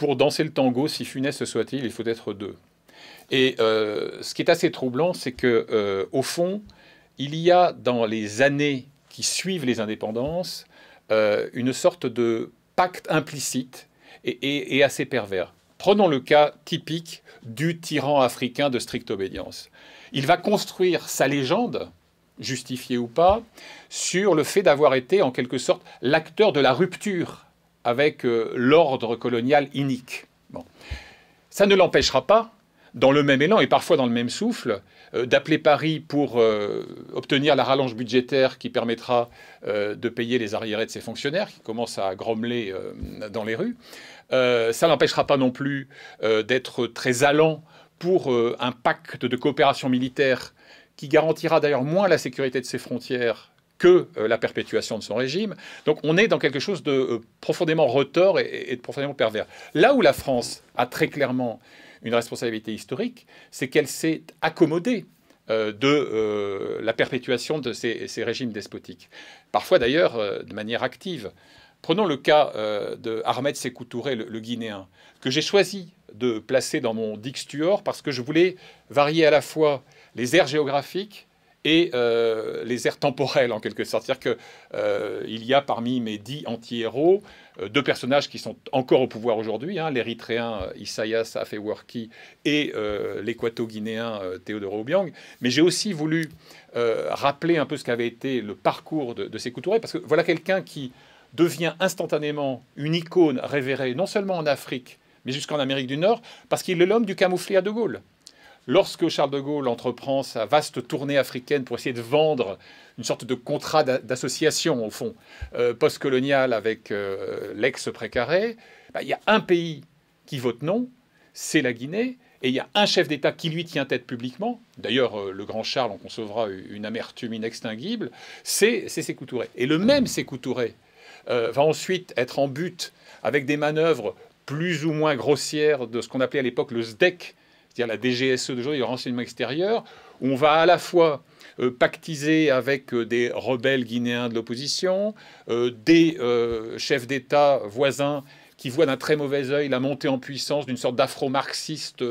pour danser le tango, si funeste soit-il, il faut être deux. Et euh, ce qui est assez troublant, c'est que, euh, au fond, il y a dans les années qui suivent les indépendances euh, une sorte de pacte implicite et, assez pervers. Prenons le cas typique du tyran africain de stricte obédience. Il va construire sa légende, justifiée ou pas, sur le fait d'avoir été en quelque sorte l'acteur de la rupture avec euh, l'ordre colonial inique. Bon. Ça ne l'empêchera pas, dans le même élan et parfois dans le même souffle, euh, d'appeler Paris pour euh, obtenir la rallonge budgétaire qui permettra de payer les arriérés de ses fonctionnaires qui commencent à grommeler dans les rues. ça n'empêchera pas non plus d'être très allant pour un pacte de coopération militaire qui garantira d'ailleurs moins la sécurité de ses frontières que euh, la perpétuation de son régime. Donc on est dans quelque chose de euh, profondément retors et, de profondément pervers. Là où la France a très clairement une responsabilité historique, c'est qu'elle s'est accommodée euh, de la perpétuation de ces, régimes despotiques. Parfois d'ailleurs de manière active. Prenons le cas de Ahmed Sékou Touré, le, Guinéen, que j'ai choisi de placer dans mon Dixtuor parce que je voulais varier à la fois les aires géographiques et euh, les aires temporelles en quelque sorte. C'est-à-dire qu'il euh, y a parmi mes dix anti-héros euh, deux personnages qui sont encore au pouvoir aujourd'hui, hein, l'Érythréen Isaias Afewerki et l'Équato-Guinéen Théodore Obiang. Mais j'ai aussi voulu rappeler un peu ce qu'avait été le parcours de, de ces couturiers, parce que voilà quelqu'un qui devient instantanément une icône révérée, non seulement en Afrique, mais jusqu'en Amérique du Nord, parce qu'il est l'homme du camouflet à De Gaulle. Lorsque Charles de Gaulle entreprend sa vaste tournée africaine pour essayer de vendre une sorte de contrat d'association, au fond, euh, postcolonial avec euh, l'ex-précaré, bah, il y a un pays qui vote non, c'est la Guinée. Et il y a un chef d'État qui lui tient tête publiquement, d'ailleurs euh, le grand Charles en concevra une amertume inextinguible, c'est Sékou Touré. Et le même Sékou va ensuite être en but avec des manœuvres plus ou moins grossières de ce qu'on appelait à l'époque le SDEC, c'est-à-dire la DGSE d'aujourd'hui, le renseignement extérieur, où on va à la fois euh, pactiser avec euh, des rebelles guinéens de l'opposition, euh, des chefs d'État voisins qui voient d'un très mauvais œil la montée en puissance d'une sorte d'afro-marxiste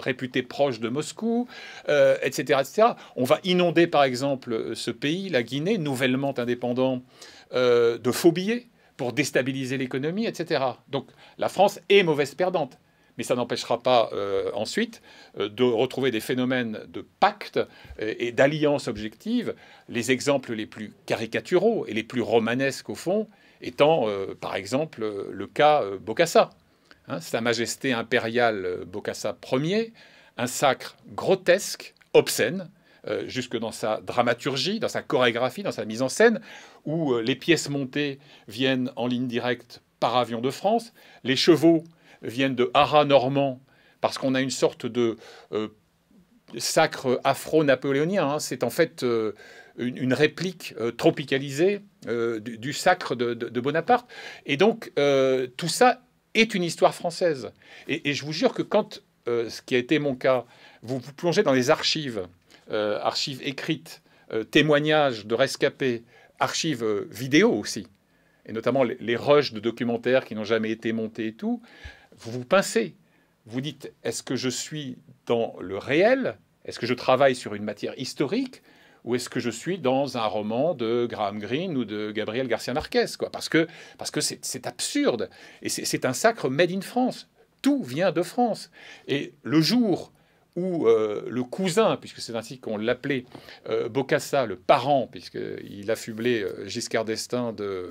réputé proche de Moscou, etc., etc. On va inonder par exemple ce pays, la Guinée, nouvellement indépendant, de faux billets pour déstabiliser l'économie, etc. Donc la France est mauvaise perdante mais ça n'empêchera pas euh, ensuite euh, de retrouver des phénomènes de pacte et d'alliance objective. Les exemples les plus caricaturaux et les plus romanesques au fond étant euh, par exemple le cas Bocassa. Hein, sa Majesté impériale Bocassa Ier, un sacre grotesque, obscène, jusque dans sa dramaturgie, dans sa chorégraphie, dans sa mise en scène, où les pièces montées viennent en ligne directe par avion de France, les chevaux viennent de haras normand, parce qu'on a une sorte de euh, sacre afro-napoléonien. Hein. C'est en fait euh, une, réplique euh, tropicalisée du, sacre de, Bonaparte. Et donc, tout ça est une histoire française. Et, je vous jure que quand, ce qui a été mon cas, vous vous plongez dans les archives, archives écrites, témoignages de rescapés, archives vidéo aussi, et notamment les, les rushs de documentaires qui n'ont jamais été montés et tout, vous vous pincez. Vous dites, est-ce que je suis dans le réel Est-ce que je travaille sur une matière historique ou est-ce que je suis dans un roman de Graham Greene ou de Gabriel Garcia Marquez quoi Parce que c'est absurde et c'est un sacre made in France. Tout vient de France. Et le jour où euh, le cousin, puisque c'est ainsi qu'on l'appelait, euh, Bocassa, le parent, puisqu'il affublait euh, Giscard d'Estaing de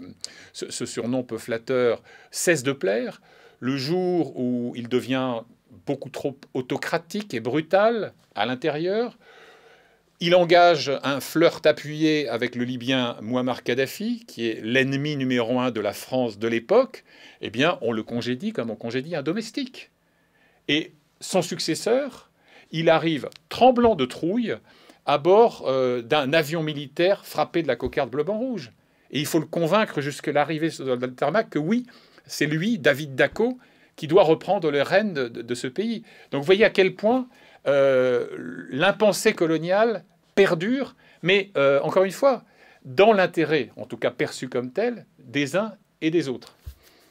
ce, surnom peu flatteur, cesse de plaire, le jour où il devient beaucoup trop autocratique et brutal à l'intérieur, il engage un flirt appuyé avec le Libyen Muammar Kadhafi, qui est l'ennemi numéro un de la France de l'époque. Eh bien, on le congédie comme on congédie un domestique. Et son successeur, il arrive tremblant de trouille à bord euh, d'un avion militaire frappé de la cocarde bleu-blanc-rouge. Et il faut le convaincre jusqu'à l'arrivée sur le tarmac que oui, c'est lui, David Daco, qui doit reprendre les rênes de, ce pays. Donc vous voyez à quel point euh, l'impensé colonial perdure, mais euh, encore une fois, dans l'intérêt, en tout cas perçu comme tel, des uns et des autres.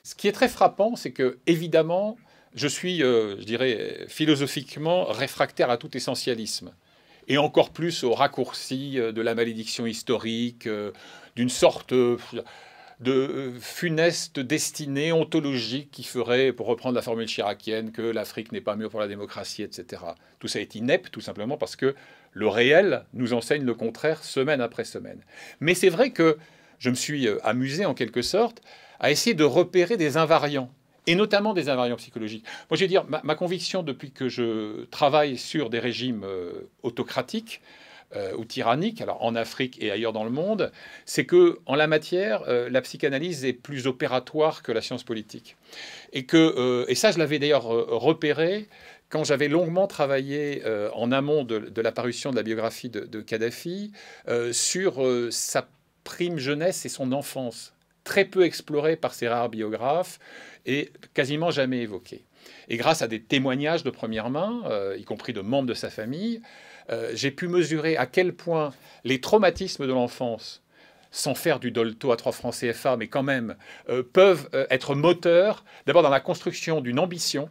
Ce qui est très frappant, c'est que, évidemment, je suis, euh, je dirais, philosophiquement réfractaire à tout essentialisme. Et encore plus au raccourci euh, de la malédiction historique, d'une sorte de euh, funestes destinées ontologiques qui feraient, pour reprendre la formule chiracienne, que l'Afrique n'est pas mieux pour la démocratie, etc. Tout ça est inepte, tout simplement parce que le réel nous enseigne le contraire semaine après semaine. Mais c'est vrai que je me suis euh, amusé, en quelque sorte, à essayer de repérer des invariants et notamment des invariants psychologiques. Moi, je vais dire, ma, conviction depuis que je travaille sur des régimes euh, autocratiques, euh, ou tyrannique, alors en Afrique et ailleurs dans le monde, c'est que en la matière, euh, la psychanalyse est plus opératoire que la science politique. Et que euh, et ça, je l'avais d'ailleurs repéré quand j'avais longuement travaillé en amont de, la parution de la biographie de Kadhafi sur sa prime jeunesse et son enfance très peu exploré par ses rares biographes et quasiment jamais évoqué. Et grâce à des témoignages de première main, euh, y compris de membres de sa famille, euh, j'ai pu mesurer à quel point les traumatismes de l'enfance, sans faire du dolto à trois francs CFA, mais quand même, euh, peuvent être moteurs d'abord dans la construction d'une ambition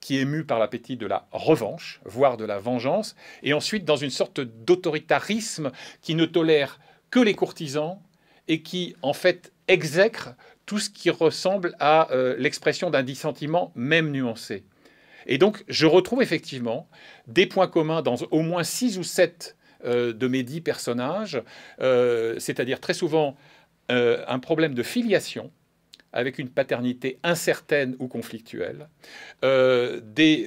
qui est mue par l'appétit de la revanche, voire de la vengeance, et ensuite dans une sorte d'autoritarisme qui ne tolère que les courtisans et qui, en fait, exècre tout ce qui ressemble à euh, l'expression d'un dissentiment, même nuancé. Et donc, je retrouve effectivement des points communs dans au moins six ou sept euh, de mes dix personnages, euh, c'est-à-dire très souvent un problème de filiation, avec une paternité incertaine ou conflictuelle, des,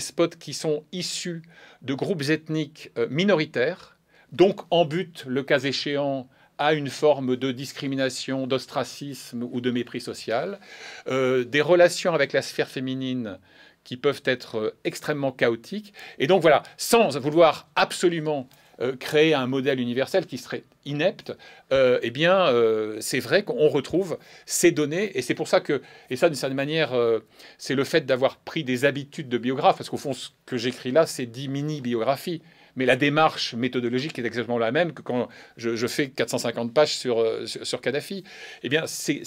spots qui sont issus de groupes ethniques minoritaires, donc en but, le cas échéant, à une forme de discrimination, d'ostracisme ou de mépris social, euh, des relations avec la sphère féminine qui peuvent être euh, extrêmement chaotiques. Et donc voilà, sans vouloir absolument euh, créer un modèle universel qui serait inepte, eh bien, c'est vrai qu'on retrouve ces données, et c'est pour ça que, et ça d'une certaine manière, c'est le fait d'avoir pris des habitudes de biographe, parce qu'au fond, ce que j'écris là, c'est dix mini-biographies mais la démarche méthodologique est exactement la même que quand je, fais 450 pages euh, sur, sur, Kadhafi. Eh bien, c'est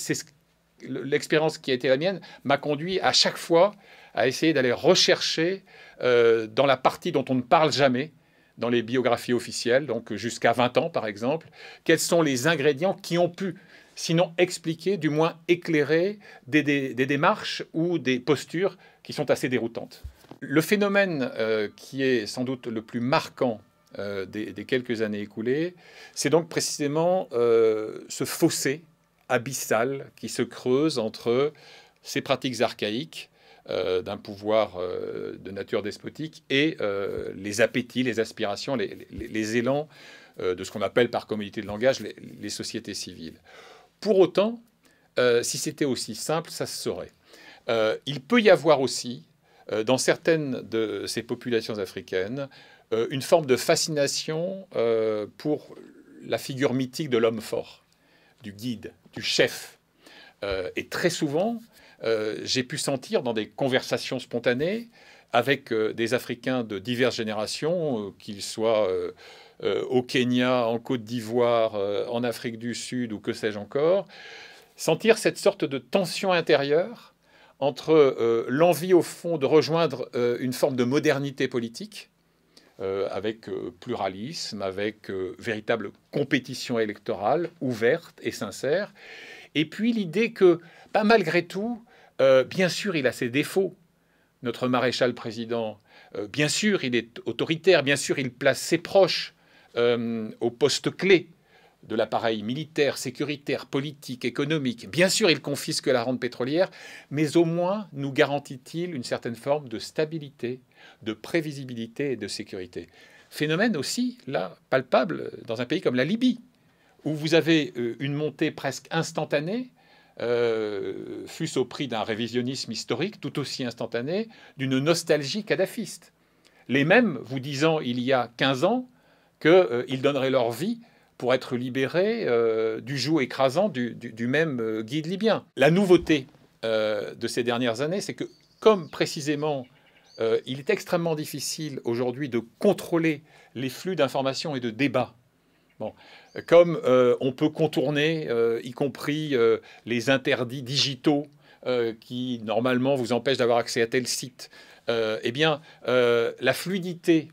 l'expérience qui a été la mienne m'a conduit à chaque fois à essayer d'aller rechercher euh, dans la partie dont on ne parle jamais, dans les biographies officielles, donc jusqu'à 20 ans par exemple, quels sont les ingrédients qui ont pu, sinon expliquer, du moins éclairer des démarches ou des postures qui sont assez déroutantes le phénomène euh, qui est sans doute le plus marquant euh, des, quelques années écoulées, c'est donc précisément euh, ce fossé abyssal qui se creuse entre ces pratiques archaïques d'un pouvoir de nature despotique et les appétits, les aspirations, les, élans de ce qu'on appelle par communauté de langage les, les sociétés civiles. Pour autant, si c'était aussi simple, ça se saurait. il peut y avoir aussi euh, dans certaines de ces populations africaines euh, une forme de fascination euh, pour la figure mythique de l'homme fort, du guide, du chef. et très souvent, j'ai pu sentir dans des conversations spontanées avec des Africains de diverses générations, qu'ils soient au Kenya, en Côte d'Ivoire, en Afrique du Sud ou que sais-je encore, sentir cette sorte de tension intérieure entre euh, l'envie au fond de rejoindre euh, une forme de modernité politique, euh, avec pluralisme, avec véritable compétition électorale ouverte et sincère, et puis l'idée que, pas bah, malgré tout, bien sûr, il a ses défauts, notre maréchal président, bien sûr, il est autoritaire, bien sûr, il place ses proches au poste clé de l'appareil militaire, sécuritaire, politique, économique. Bien sûr, il confisque la rente pétrolière, mais au moins nous garantit-il une certaine forme de stabilité, de prévisibilité et de sécurité. Phénomène aussi, là, palpable dans un pays comme la Libye, où vous avez euh, une montée presque instantanée, euh, fût-ce au prix d'un révisionnisme historique tout aussi instantané, d'une nostalgie kadhafiste. Les mêmes vous disant il y a 15 ans qu'ils euh, donneraient leur vie pour être libéré euh, du joug écrasant du, même euh, guide libyen. La nouveauté euh, de ces dernières années, c'est que comme précisément il est extrêmement difficile aujourd'hui de contrôler les flux d'informations et de débats, bon, comme on peut contourner, y compris les interdits digitaux qui normalement vous empêchent d'avoir accès à tel site, eh bien la fluidité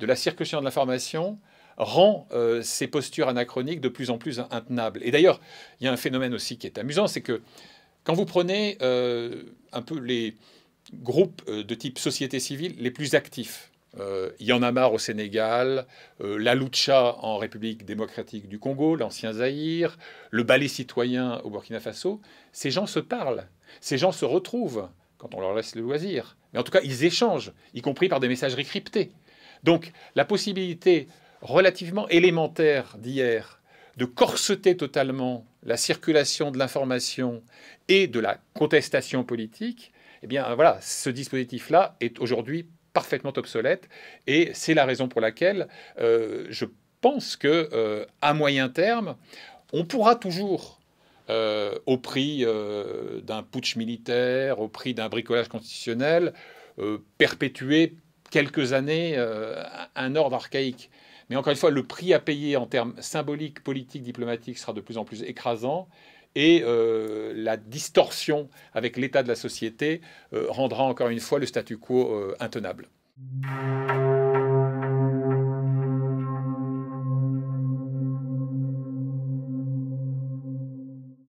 de la circulation de l'information rend euh, ces postures anachroniques de plus en plus intenables. Et d'ailleurs, il y a un phénomène aussi qui est amusant, c'est que quand vous prenez euh, un peu les groupes euh, de type société civile les plus actifs, a marre au Sénégal, la Lucha en République démocratique du Congo, l'ancien Zaïre, le ballet citoyen au Burkina Faso, ces gens se parlent, ces gens se retrouvent quand on leur laisse le loisir. Mais en tout cas, ils échangent, y compris par des messages récryptés. Donc la possibilité relativement élémentaire d'hier de corseter totalement la circulation de l'information et de la contestation politique, eh bien voilà, ce dispositif-là est aujourd'hui parfaitement obsolète et c'est la raison pour laquelle euh, je pense que euh, à moyen terme, on pourra toujours euh, au prix d'un putsch militaire, au prix d'un bricolage constitutionnel, perpétuer quelques années un ordre archaïque. Mais encore une fois, le prix à payer en termes symboliques, politiques, diplomatiques sera de plus en plus écrasant. Et euh, la distorsion avec l'état de la société euh, rendra encore une fois le statu quo euh, intenable.